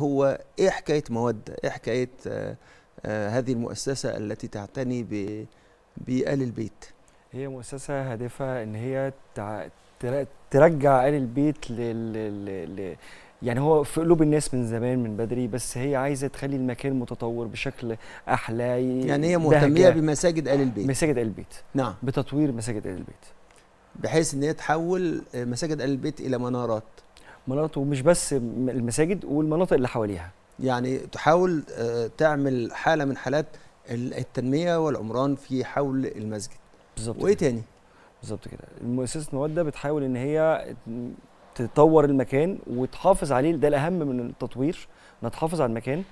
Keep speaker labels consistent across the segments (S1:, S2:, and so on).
S1: هو ايه حكايه موده ايه حكايه آه، آه، هذه المؤسسه التي تعتني بآل البيت هي مؤسسه هدفها ان هي
S2: ترجع آل البيت لل... لل... يعني هو في قلوب الناس من زمان من بدري بس هي عايزه تخلي المكان متطور بشكل احلى يعني هي مهتميه
S1: بمساجد ال البيت مساجد ال البيت نعم بتطوير مساجد ال البيت بحيث ان هي تحول آه، مساجد ال البيت الى منارات مناطق ومش بس المساجد والمناطق اللي حواليها يعني تحاول آه، تعمل حاله من حالات التنميه والعمران في حول المسجد بالظبط وايه تاني بالظبط كده مؤسسه موده بتحاول
S2: ان هي تطور المكان وتحافظ عليه ده الاهم من التطوير انها تحافظ على المكان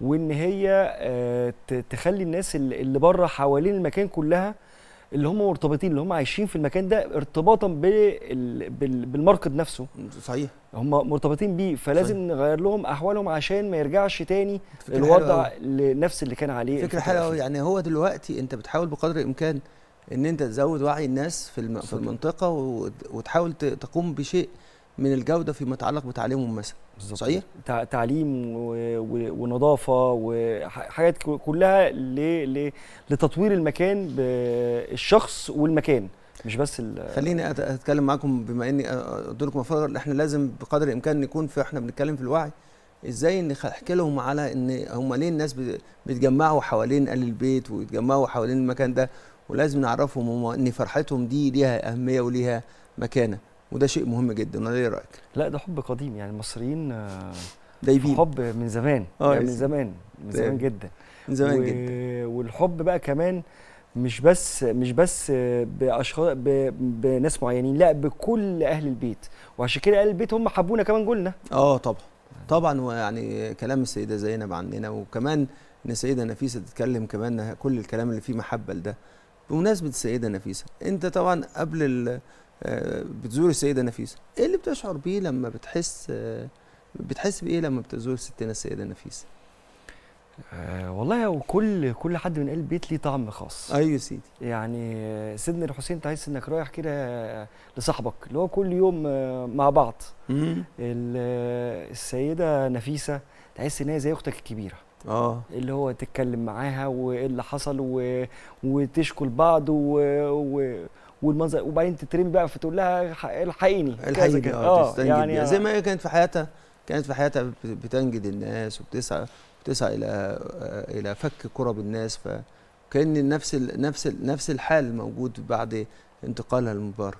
S2: وان هي آه، تخلي الناس اللي بره حوالين المكان كلها اللي هم مرتبطين اللي هم عايشين في المكان ده ارتباطا بالماركت نفسه صحيح هم مرتبطين بيه فلازم صحيح. نغير لهم احوالهم
S1: عشان ما يرجعش تاني الوضع لنفس اللي كان عليه فكره حلوه يعني هو دلوقتي انت بتحاول بقدر الامكان ان انت تزود وعي الناس في, الم... في المنطقه وتحاول تقوم بشيء من الجوده فيما يتعلق بتعليمهم مثلا صحيح تعليم
S2: ونظافه وحاجات كلها لتطوير
S1: المكان بالشخص والمكان مش بس خليني اتكلم معاكم بما اني قلت لكم احنا لازم بقدر الامكان نكون في احنا بنتكلم في الوعي ازاي نحكي لهم على ان هم ليه الناس بيتجمعوا حوالين قال البيت ويتجمعوا حوالين المكان ده ولازم نعرفهم هم ان فرحتهم دي ليها اهميه وليها مكانه وده شيء مهم جدا ولا ايه رايك
S2: لا ده حب قديم يعني المصريين آه، دايبين حب من زمان آه يعني من زمان من زمان جدا من زمان و... جدا والحب بقى كمان مش بس مش بس آه، باشخاص ب... بناس معينين لا بكل
S1: اهل البيت وعشان كده اهل البيت هم حبونا كمان جولنا اه طبعا طبعا ويعني كلام السيده زينب عننا وكمان ان السيده نفيسه تتكلم كمان كل الكلام اللي فيه محبه لده بمناسبه السيده نفيسه انت طبعا قبل بتزور السيده نفيسه ايه اللي بتشعر بيه لما بتحس بتحس بايه لما بتزور ستنا السيده نفيسه آه، والله هو كل كل حد من قلب بيت ليه طعم
S2: خاص ايوه سيدي يعني سيدنا الحسين تحس انك رايح كده لصاحبك اللي هو كل يوم آه، مع بعض السيده نفيسه تحس ان هي زي اختك الكبيره اه اللي هو تتكلم معاها وايه اللي حصل و... وتشكو لبعض و... و... والمنظر وبعدين تترمي بقى فتقول لها الحقيني الحقيني اه, آه، يعني زي ما
S1: هي كانت في حياتها كانت في حياتها بتنجد الناس وبتسعى بتسعى الى آه، الى فك كرب الناس فكان نفس ال... نفس ال... نفس الحال موجود بعد انتقالها المبارك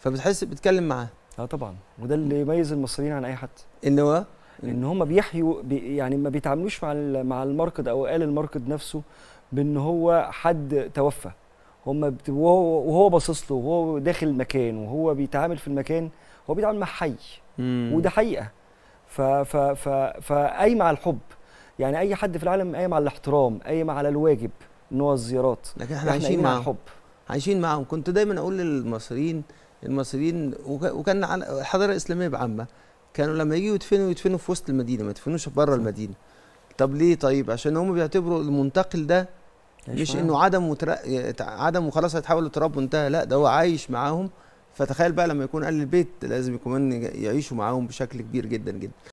S1: فبتحس بتتكلم معاه اه طبعا وده اللي يميز المصريين عن اي حد ان هو ان هم بيحيوا
S2: بي يعني ما بيتعاملوش مع مع الماركت او قال الماركت نفسه بان هو حد توفى هم وهو, باصص له وهو داخل المكان وهو بيتعامل في المكان هو بيتعامل مع حي مم. وده حقيقه ف ف ف فقايمه على الحب يعني اي حد في العالم قايم على الاحترام قايم على الواجب ان هو الزيارات
S1: لكن احنا عايشين مع الحب عايشين معاهم كنت دايما اقول للمصريين المصريين وكان الحضاره الاسلاميه بعامه كانوا لما يجوا يدفنوا يدفنوا في وسط المدينه ما يدفنوش بره المدينه طب ليه طيب عشان هم بيعتبروا المنتقل ده مش انه عدم وتر... عدم وخلاص هيتحول لتراب وانتهى لا ده هو عايش معاهم فتخيل بقى لما يكون اهل البيت لازم يكون يعيشوا معاهم بشكل كبير جدا جدا